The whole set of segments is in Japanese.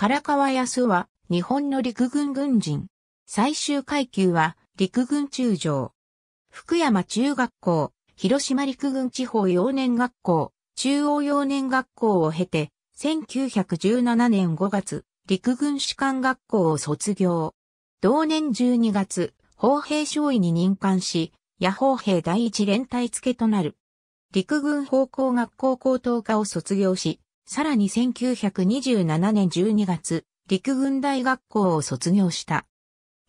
唐川康は、日本の陸軍軍人。最終階級は、陸軍中将。福山中学校、広島陸軍地方幼年学校、中央幼年学校を経て、1917年5月、陸軍士官学校を卒業。同年12月、砲兵少尉に任官し、野砲兵第一連隊付となる。陸軍砲校学校高等科を卒業し、さらに1927年12月、陸軍大学校を卒業した。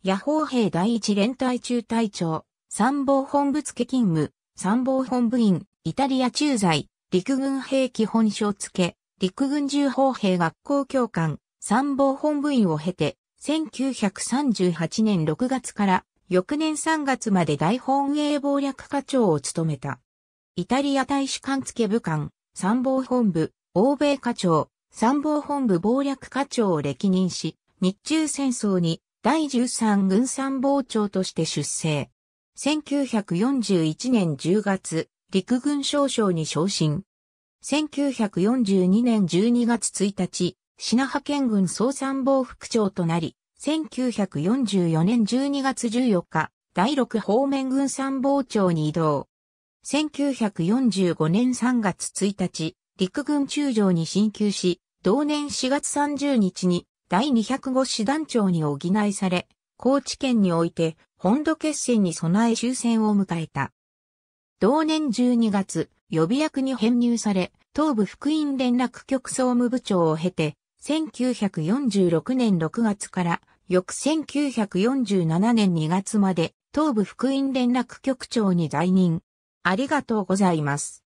野砲兵第一連隊中隊長、参謀本部付勤務、参謀本部員、イタリア駐在、陸軍兵基本章付、陸軍重砲兵学校教官、参謀本部員を経て、1938年6月から翌年3月まで大本営謀略課長を務めた。イタリア大使館付部官、参謀本部、欧米課長、参謀本部謀略課長を歴任し、日中戦争に第13軍参謀長として出征。1941年10月、陸軍少将に昇進。1942年12月1日、品派遣軍総参謀副長となり、1944年12月14日、第6方面軍参謀長に移動。1945年3月1日、陸軍中将に進級し、同年4月30日に第205師団長に補いされ、高知県において本土決戦に備え終戦を迎えた。同年12月、予備役に編入され、東部福音連絡局総務部長を経て、1946年6月から翌1947年2月まで東部福音連絡局長に在任。ありがとうございます。